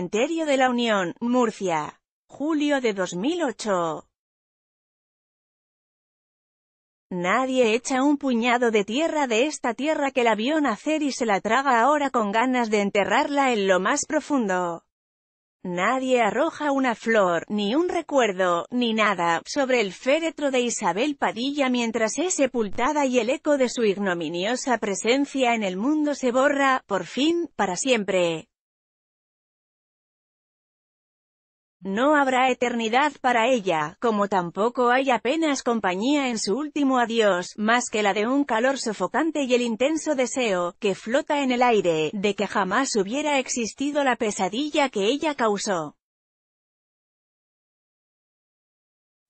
Cementerio de la Unión, Murcia. Julio de 2008. Nadie echa un puñado de tierra de esta tierra que la vio nacer y se la traga ahora con ganas de enterrarla en lo más profundo. Nadie arroja una flor, ni un recuerdo, ni nada, sobre el féretro de Isabel Padilla mientras es sepultada y el eco de su ignominiosa presencia en el mundo se borra, por fin, para siempre. No habrá eternidad para ella, como tampoco hay apenas compañía en su último adiós, más que la de un calor sofocante y el intenso deseo, que flota en el aire, de que jamás hubiera existido la pesadilla que ella causó.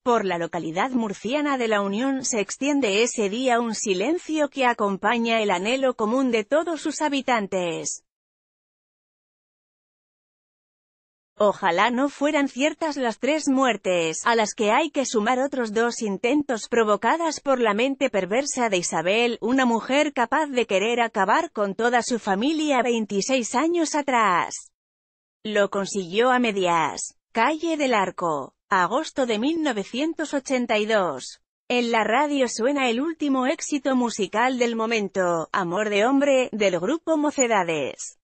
Por la localidad murciana de la Unión se extiende ese día un silencio que acompaña el anhelo común de todos sus habitantes. Ojalá no fueran ciertas las tres muertes, a las que hay que sumar otros dos intentos provocadas por la mente perversa de Isabel, una mujer capaz de querer acabar con toda su familia 26 años atrás. Lo consiguió a medias. Calle del Arco. Agosto de 1982. En la radio suena el último éxito musical del momento, Amor de Hombre, del grupo Mocedades.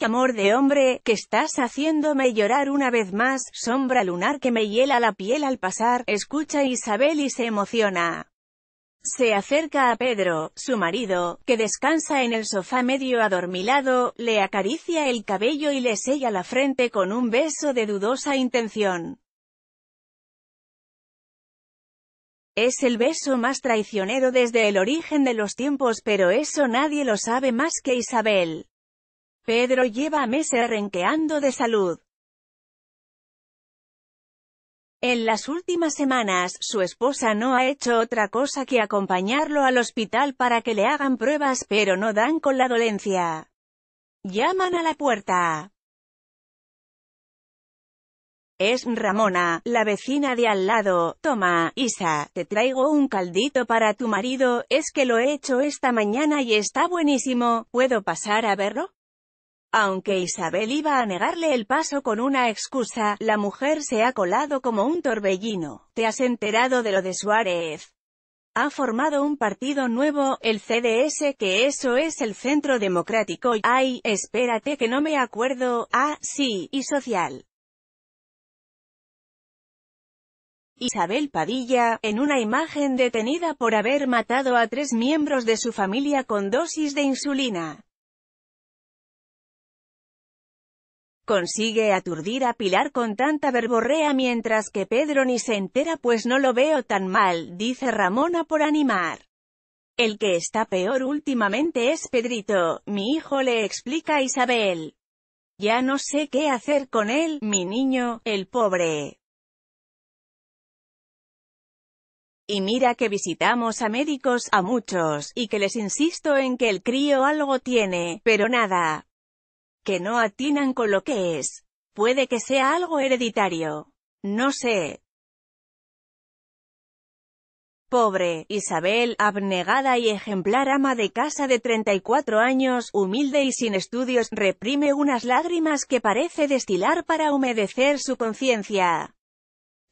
amor de hombre, que estás haciéndome llorar una vez más, sombra lunar que me hiela la piel al pasar, escucha Isabel y se emociona. Se acerca a Pedro, su marido, que descansa en el sofá medio adormilado, le acaricia el cabello y le sella la frente con un beso de dudosa intención. Es el beso más traicionero desde el origen de los tiempos pero eso nadie lo sabe más que Isabel. Pedro lleva meses renqueando de salud. En las últimas semanas, su esposa no ha hecho otra cosa que acompañarlo al hospital para que le hagan pruebas pero no dan con la dolencia. Llaman a la puerta. Es Ramona, la vecina de al lado. Toma, Isa, te traigo un caldito para tu marido, es que lo he hecho esta mañana y está buenísimo, ¿puedo pasar a verlo? Aunque Isabel iba a negarle el paso con una excusa, la mujer se ha colado como un torbellino. ¿Te has enterado de lo de Suárez? Ha formado un partido nuevo, el CDS, que eso es el Centro Democrático. y, Ay, espérate que no me acuerdo. Ah, sí, y social. Isabel Padilla, en una imagen detenida por haber matado a tres miembros de su familia con dosis de insulina. Consigue aturdir a Pilar con tanta verborrea mientras que Pedro ni se entera pues no lo veo tan mal, dice Ramona por animar. El que está peor últimamente es Pedrito, mi hijo le explica a Isabel. Ya no sé qué hacer con él, mi niño, el pobre. Y mira que visitamos a médicos, a muchos, y que les insisto en que el crío algo tiene, pero nada, que no atinan con lo que es. Puede que sea algo hereditario. No sé. Pobre, Isabel, abnegada y ejemplar ama de casa de 34 años, humilde y sin estudios, reprime unas lágrimas que parece destilar para humedecer su conciencia.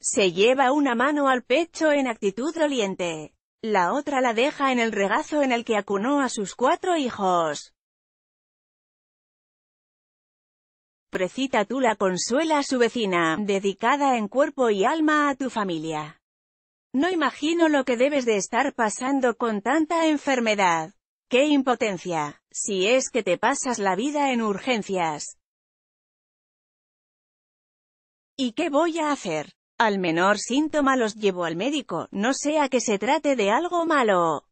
Se lleva una mano al pecho en actitud doliente. La otra la deja en el regazo en el que acunó a sus cuatro hijos. Precita tú la consuela a su vecina, dedicada en cuerpo y alma a tu familia. No imagino lo que debes de estar pasando con tanta enfermedad. ¡Qué impotencia! Si es que te pasas la vida en urgencias. ¿Y qué voy a hacer? Al menor síntoma los llevo al médico, no sea que se trate de algo malo.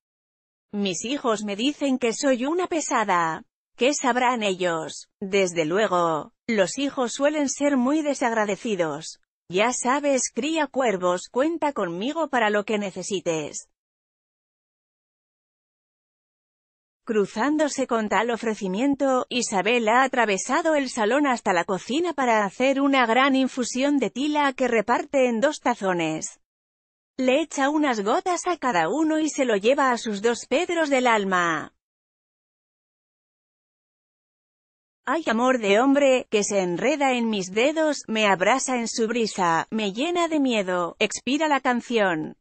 Mis hijos me dicen que soy una pesada, ¿Qué sabrán ellos? Desde luego, los hijos suelen ser muy desagradecidos. Ya sabes, cría cuervos, cuenta conmigo para lo que necesites. Cruzándose con tal ofrecimiento, Isabel ha atravesado el salón hasta la cocina para hacer una gran infusión de tila que reparte en dos tazones. Le echa unas gotas a cada uno y se lo lleva a sus dos Pedros del alma. Hay amor de hombre, que se enreda en mis dedos, me abrasa en su brisa, me llena de miedo, expira la canción.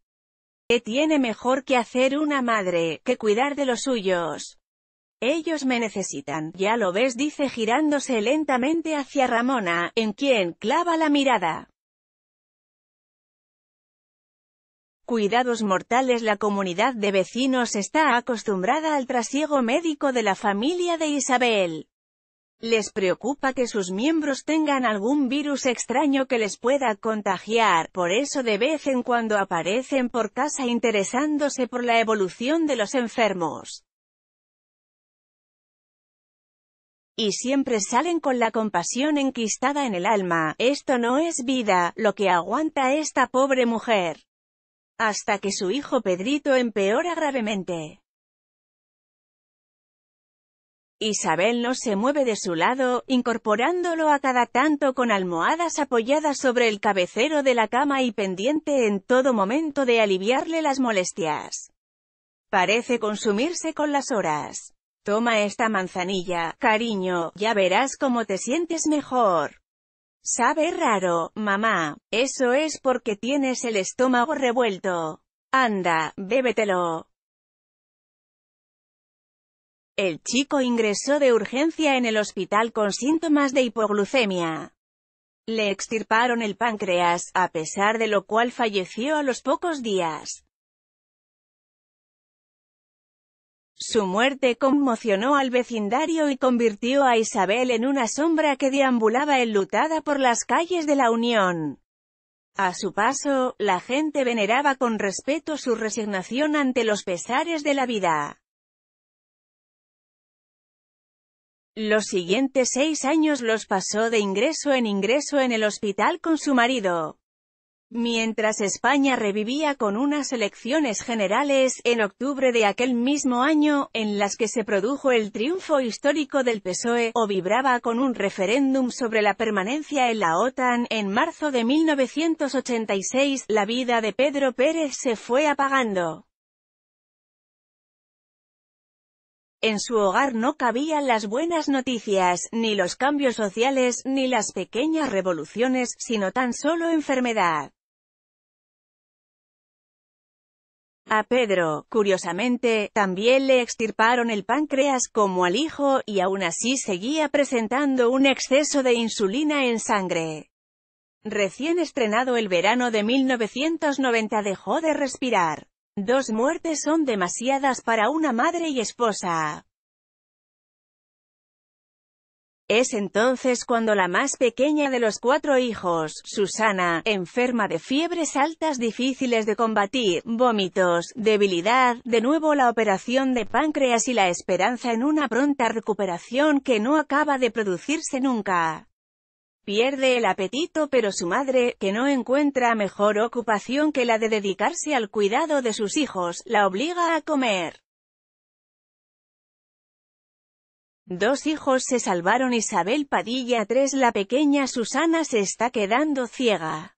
¿Qué tiene mejor que hacer una madre, que cuidar de los suyos? Ellos me necesitan, ya lo ves dice girándose lentamente hacia Ramona, en quien clava la mirada. cuidados mortales La comunidad de vecinos está acostumbrada al trasiego médico de la familia de Isabel. Les preocupa que sus miembros tengan algún virus extraño que les pueda contagiar, por eso de vez en cuando aparecen por casa interesándose por la evolución de los enfermos. Y siempre salen con la compasión enquistada en el alma, esto no es vida, lo que aguanta esta pobre mujer. Hasta que su hijo Pedrito empeora gravemente. Isabel no se mueve de su lado, incorporándolo a cada tanto con almohadas apoyadas sobre el cabecero de la cama y pendiente en todo momento de aliviarle las molestias. Parece consumirse con las horas. Toma esta manzanilla, cariño, ya verás cómo te sientes mejor. Sabe raro, mamá, eso es porque tienes el estómago revuelto. Anda, bébetelo. El chico ingresó de urgencia en el hospital con síntomas de hipoglucemia. Le extirparon el páncreas, a pesar de lo cual falleció a los pocos días. Su muerte conmocionó al vecindario y convirtió a Isabel en una sombra que deambulaba enlutada por las calles de la Unión. A su paso, la gente veneraba con respeto su resignación ante los pesares de la vida. Los siguientes seis años los pasó de ingreso en ingreso en el hospital con su marido. Mientras España revivía con unas elecciones generales, en octubre de aquel mismo año, en las que se produjo el triunfo histórico del PSOE, o vibraba con un referéndum sobre la permanencia en la OTAN, en marzo de 1986, la vida de Pedro Pérez se fue apagando. En su hogar no cabían las buenas noticias, ni los cambios sociales, ni las pequeñas revoluciones, sino tan solo enfermedad. A Pedro, curiosamente, también le extirparon el páncreas como al hijo, y aún así seguía presentando un exceso de insulina en sangre. Recién estrenado el verano de 1990 dejó de respirar. Dos muertes son demasiadas para una madre y esposa. Es entonces cuando la más pequeña de los cuatro hijos, Susana, enferma de fiebres altas difíciles de combatir, vómitos, debilidad, de nuevo la operación de páncreas y la esperanza en una pronta recuperación que no acaba de producirse nunca. Pierde el apetito pero su madre, que no encuentra mejor ocupación que la de dedicarse al cuidado de sus hijos, la obliga a comer. Dos hijos se salvaron Isabel Padilla 3 La pequeña Susana se está quedando ciega.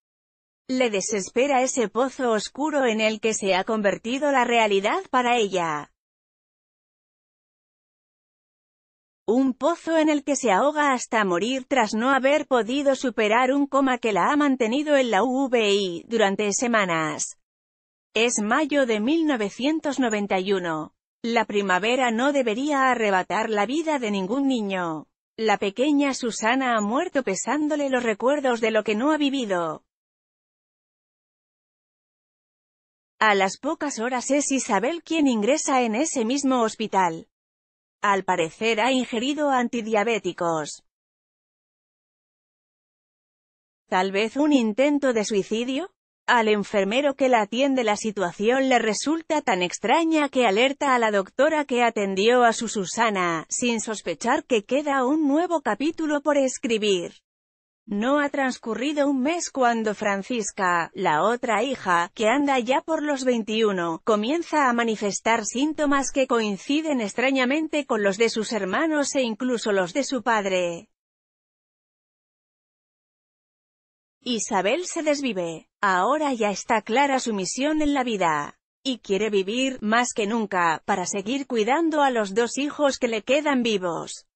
Le desespera ese pozo oscuro en el que se ha convertido la realidad para ella. Un pozo en el que se ahoga hasta morir tras no haber podido superar un coma que la ha mantenido en la UVI durante semanas. Es mayo de 1991. La primavera no debería arrebatar la vida de ningún niño. La pequeña Susana ha muerto pesándole los recuerdos de lo que no ha vivido. A las pocas horas es Isabel quien ingresa en ese mismo hospital. Al parecer ha ingerido antidiabéticos. Tal vez un intento de suicidio. Al enfermero que la atiende la situación le resulta tan extraña que alerta a la doctora que atendió a su Susana, sin sospechar que queda un nuevo capítulo por escribir. No ha transcurrido un mes cuando Francisca, la otra hija, que anda ya por los 21, comienza a manifestar síntomas que coinciden extrañamente con los de sus hermanos e incluso los de su padre. Isabel se desvive. Ahora ya está clara su misión en la vida. Y quiere vivir, más que nunca, para seguir cuidando a los dos hijos que le quedan vivos.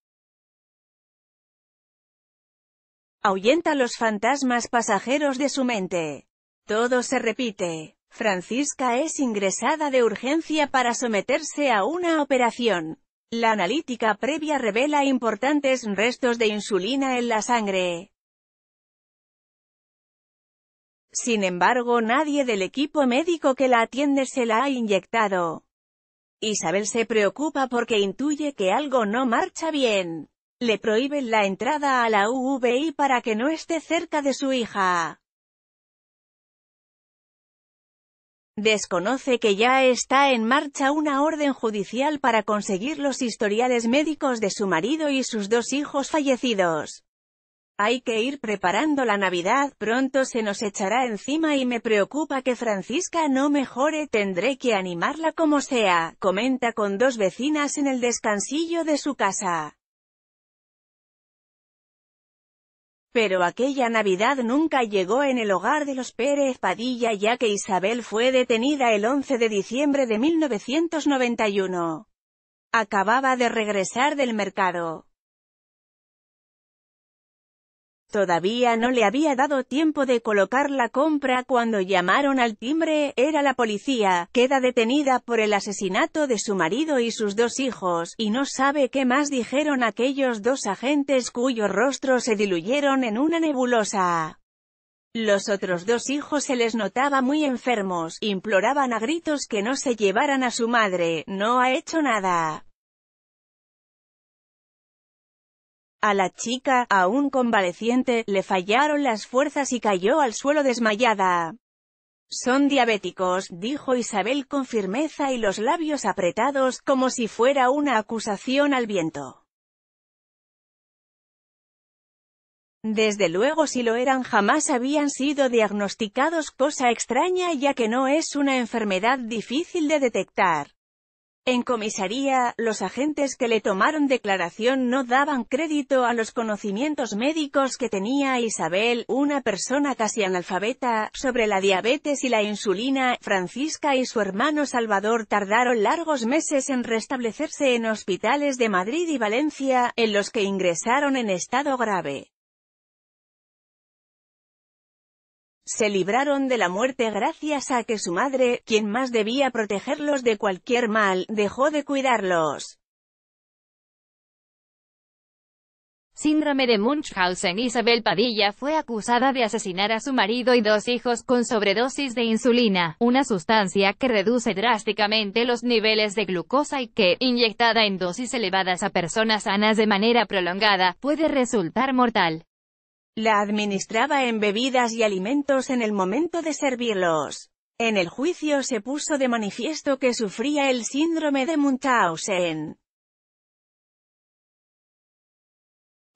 Ahuyenta los fantasmas pasajeros de su mente. Todo se repite. Francisca es ingresada de urgencia para someterse a una operación. La analítica previa revela importantes restos de insulina en la sangre. Sin embargo nadie del equipo médico que la atiende se la ha inyectado. Isabel se preocupa porque intuye que algo no marcha bien le prohíben la entrada a la UVI para que no esté cerca de su hija. Desconoce que ya está en marcha una orden judicial para conseguir los historiales médicos de su marido y sus dos hijos fallecidos. Hay que ir preparando la Navidad, pronto se nos echará encima y me preocupa que Francisca no mejore, tendré que animarla como sea, comenta con dos vecinas en el descansillo de su casa. Pero aquella Navidad nunca llegó en el hogar de los Pérez Padilla ya que Isabel fue detenida el 11 de diciembre de 1991. Acababa de regresar del mercado. Todavía no le había dado tiempo de colocar la compra cuando llamaron al timbre, era la policía, queda detenida por el asesinato de su marido y sus dos hijos, y no sabe qué más dijeron aquellos dos agentes cuyos rostros se diluyeron en una nebulosa. Los otros dos hijos se les notaba muy enfermos, imploraban a gritos que no se llevaran a su madre, no ha hecho nada. A la chica, aún convaleciente, le fallaron las fuerzas y cayó al suelo desmayada. Son diabéticos, dijo Isabel con firmeza y los labios apretados, como si fuera una acusación al viento. Desde luego si lo eran jamás habían sido diagnosticados cosa extraña ya que no es una enfermedad difícil de detectar. En comisaría, los agentes que le tomaron declaración no daban crédito a los conocimientos médicos que tenía Isabel, una persona casi analfabeta, sobre la diabetes y la insulina. Francisca y su hermano Salvador tardaron largos meses en restablecerse en hospitales de Madrid y Valencia, en los que ingresaron en estado grave. se libraron de la muerte gracias a que su madre, quien más debía protegerlos de cualquier mal, dejó de cuidarlos. Síndrome de Munchausen Isabel Padilla fue acusada de asesinar a su marido y dos hijos con sobredosis de insulina, una sustancia que reduce drásticamente los niveles de glucosa y que, inyectada en dosis elevadas a personas sanas de manera prolongada, puede resultar mortal. La administraba en bebidas y alimentos en el momento de servirlos. En el juicio se puso de manifiesto que sufría el síndrome de Munchausen.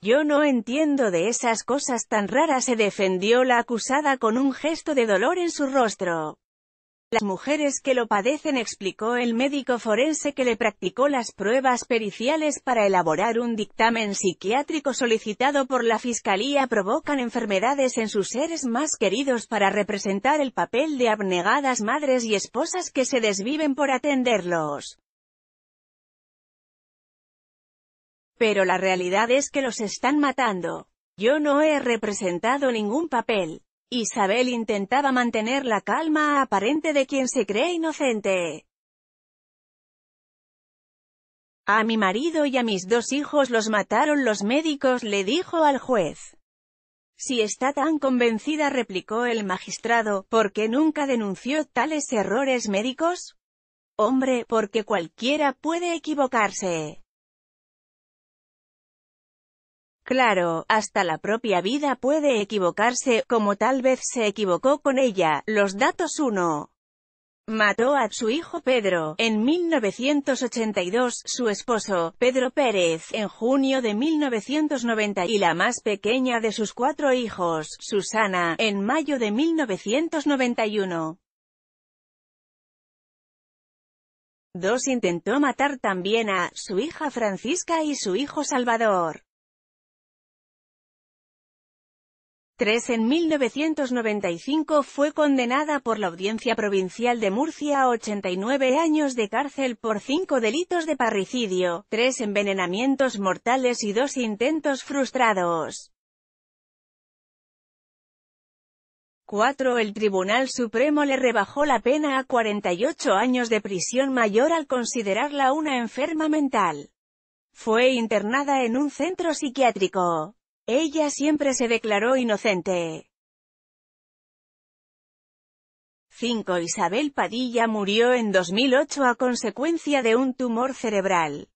Yo no entiendo de esas cosas tan raras se defendió la acusada con un gesto de dolor en su rostro. Las mujeres que lo padecen explicó el médico forense que le practicó las pruebas periciales para elaborar un dictamen psiquiátrico solicitado por la Fiscalía provocan enfermedades en sus seres más queridos para representar el papel de abnegadas madres y esposas que se desviven por atenderlos. Pero la realidad es que los están matando. Yo no he representado ningún papel. Isabel intentaba mantener la calma aparente de quien se cree inocente. A mi marido y a mis dos hijos los mataron los médicos, le dijo al juez. Si está tan convencida, replicó el magistrado, ¿por qué nunca denunció tales errores médicos? Hombre, porque cualquiera puede equivocarse. Claro, hasta la propia vida puede equivocarse, como tal vez se equivocó con ella. Los datos 1. Mató a su hijo Pedro. En 1982, su esposo, Pedro Pérez, en junio de 1990, y la más pequeña de sus cuatro hijos, Susana, en mayo de 1991. 2. Intentó matar también a su hija Francisca y su hijo Salvador. 3 en 1995 fue condenada por la Audiencia Provincial de Murcia a 89 años de cárcel por cinco delitos de parricidio, tres envenenamientos mortales y dos intentos frustrados. 4. El Tribunal Supremo le rebajó la pena a 48 años de prisión mayor al considerarla una enferma mental. Fue internada en un centro psiquiátrico. Ella siempre se declaró inocente. 5. Isabel Padilla murió en 2008 a consecuencia de un tumor cerebral.